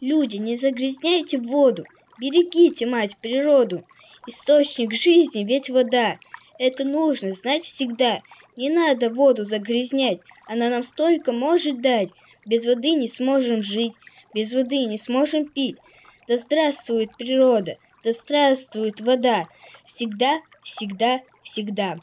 Люди, не загрязняйте воду, берегите, мать, природу. Источник жизни ведь вода. Это нужно знать всегда. Не надо воду загрязнять, она нам столько может дать. Без воды не сможем жить, без воды не сможем пить. Да здравствует природа, да здравствует вода. Всегда, всегда, всегда.